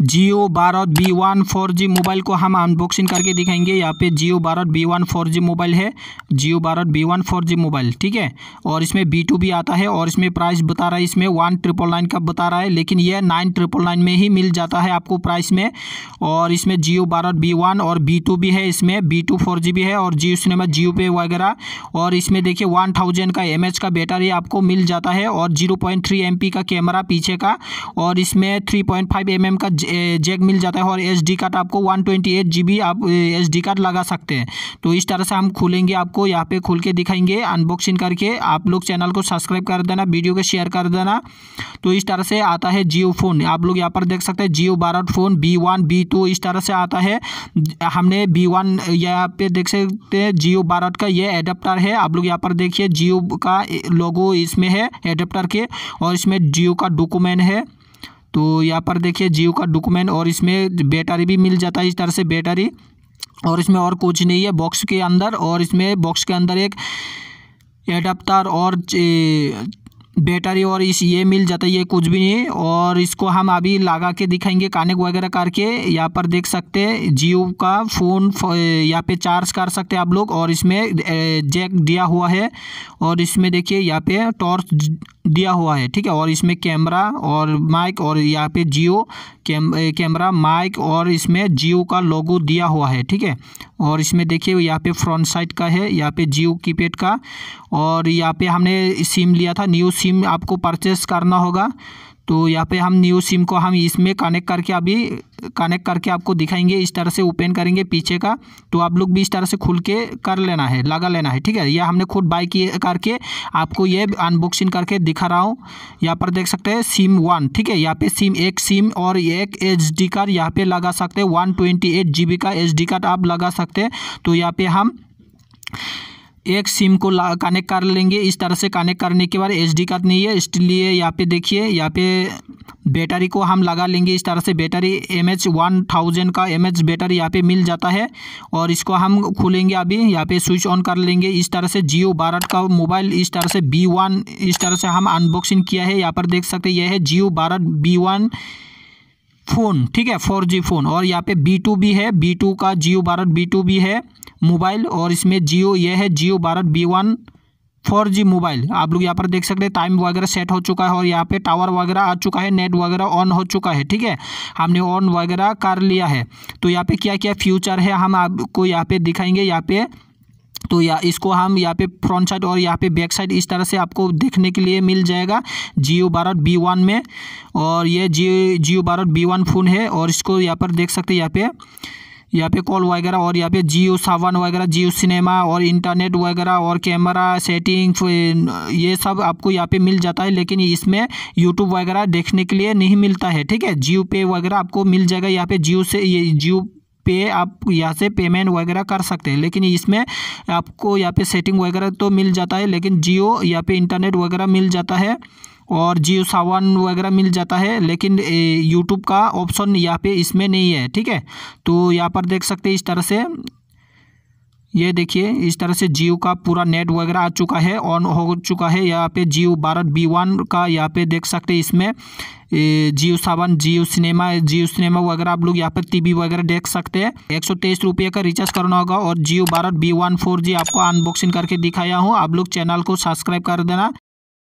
जियो बारह B one four G mobile को हम अनबॉक्सिंग करके दिखाएंगे यहाँ पे जियो बारह B one four G mobile है जियो बारह B one four G mobile ठीक है और इसमें बी टू भी आता है और इसमें प्राइस बता रहा है इसमें वन ट्रिपल नाइन का बता रहा है लेकिन यह नाइन ट्रिपल नाइन में ही मिल जाता है आपको प्राइस में और इसमें जियो बारह बी वन और बी टू भी है इसमें बी टू फोर जी भी है और जियो सिनेमा जियो पे वगैरह और इसमें देखिए वन थाउजेंड का एम एच का बैटरी आपको मिल जाता है और zero point three M P का कैमरा पीछे का और इसमें three point five M M का जैक मिल जाता है और एस डी कार्ड आपको one twenty eight G B आप एस डी कार्ड लगा सकते हैं तो इस तरह से हम खुलेंगे आपको यहाँ पे खुल के दिखाएंगे अनबॉक्सिंग करके आप लोग चैनल को सब्सक्राइब कर देना वीडियो को शेयर कर देना तो इस तरह से आता है जियो फ़ोन आप लोग यहाँ पर देख सकते हैं जियो बारह phone B one B two इस तरह से आता है हमने बी वन यहाँ पे देख सकते हैं जियो बारह का ये एडाप्टर है आप लोग यहाँ पर देखिए जियो का लोगो इसमें है एडाप्टर के और इसमें जियो का डॉक्यूमेंट है तो यहाँ पर देखिए जियो का डॉक्यूमेंट और इसमें बैटरी भी मिल जाता है इस तरह से बैटरी और इसमें और कुछ नहीं है बॉक्स के अंदर और इसमें बॉक्स के अंदर एक एडाप्टर और बैटरी और इस ये मिल जाता है ये कुछ भी नहीं और इसको हम अभी लगा के दिखाएंगे कानेक वगैरह करके यहाँ पर देख सकते हैं जियो का फ़ोन यहाँ पे चार्ज कर सकते हैं आप लोग और इसमें जैक दिया हुआ है और इसमें देखिए यहाँ पे टॉर्च दिया हुआ है ठीक है और इसमें कैमरा और माइक और यहाँ पे जियो कैम कैमरा माइक और इसमें जियो का लोगो दिया हुआ है ठीक है और इसमें देखिए यहाँ पे फ्रंट साइड का है यहाँ पे जियो की का और यहाँ पे हमने सिम लिया था न्यू सिम आपको परचेस करना होगा तो यहाँ पे हम न्यू सिम को हम इसमें कनेक्ट करके अभी कनेक्ट करके आपको दिखाएंगे इस तरह से ओपन करेंगे पीछे का तो आप लोग भी इस तरह से खुल के कर लेना है लगा लेना है ठीक है यह हमने खुद बाई किए करके आपको ये अनबॉक्सिंग करके दिखा रहा हूँ यहाँ पर देख सकते हैं सिम वन ठीक है यहाँ पे सिम एक सिम और एक एच डी कार्ड यहाँ पर लगा सकते हैं one twenty eight G B का एच डी कार्ड आप लगा सकते हैं तो यहाँ पर हम एक सिम को कनेक्ट कर लेंगे इस तरह से कनेक्ट करने के बाद एच डी का नहीं है इसलिए यहाँ पे देखिए यहाँ पे बैटरी को हम लगा लेंगे इस तरह से battery M H one thousand का एम एच बैटरी यहाँ पे मिल जाता है और इसको हम खोलेंगे अभी यहाँ पे स्विच ऑन कर लेंगे इस तरह से जियो भारत का मोबाइल इस तरह से बी वन इस तरह से हम अनबॉक्सिंग किया है यहाँ पर देख सकते यह है Jio Bharat B one phone ठीक है फोर जी फ़ोन और यहाँ पे बी टू भी है बी टू का जियो भारत बी टू भी है मोबाइल और इसमें जियो ये है Jio Bharat B one four G mobile आप लोग यहाँ पर देख सकते हैं टाइम वगैरह सेट हो चुका है और यहाँ पे टावर वगैरह आ चुका है नेट वगैरह ऑन हो चुका है ठीक है हमने ऑन वगैरह कर लिया है तो यहाँ पे क्या क्या फ्यूचर है हम आपको यहाँ पे दिखाएंगे यहाँ पे तो या इसको हम यहाँ पे फ्रंट साइड और यहाँ पे बैक साइड इस तरह से आपको देखने के लिए मिल जाएगा जियो भारत बी वन में और ये Jio Jio Bharat B one phone है और इसको यहाँ पर देख सकते हैं यहाँ पे यहाँ पे कॉल वगैरह और यहाँ पे जियो सावन वगैरह जियो सिनेमा और इंटरनेट वगैरह और कैमरा सेटिंग ये सब आपको यहाँ पे मिल जाता है लेकिन इसमें यूट्यूब वगैरह देखने के लिए नहीं मिलता है ठीक है जियो पे वगैरह आपको मिल जाएगा यहाँ पे जियो से ये जियो पे आप यहाँ से पेमेंट वगैरह कर सकते हैं लेकिन इसमें आपको यहाँ पे सेटिंग वगैरह तो मिल जाता है लेकिन जियो यहाँ पे इंटरनेट वगैरह मिल जाता है और जियो सावन वगैरह मिल जाता है लेकिन यूट्यूब का ऑप्शन यहाँ पे इसमें नहीं है ठीक है तो यहाँ पर देख सकते हैं इस तरह से ये देखिए इस तरह से जियो का पूरा नेट वगैरह आ चुका है ऑन हो चुका है यहाँ पे जियो भारत बी वन का यहाँ पे देख सकते हैं इसमें जियो सावन जियो सिनेमा जियो सिनेमा वगैरह आप लोग यहाँ पर टीवी वगैरह देख सकते हैं एक सौ तेईस रुपये का रिचार्ज करना होगा और Jio Bharat B one four G आपको अनबॉक्सिंग करके दिखाया हूँ आप लोग चैनल को सब्सक्राइब कर देना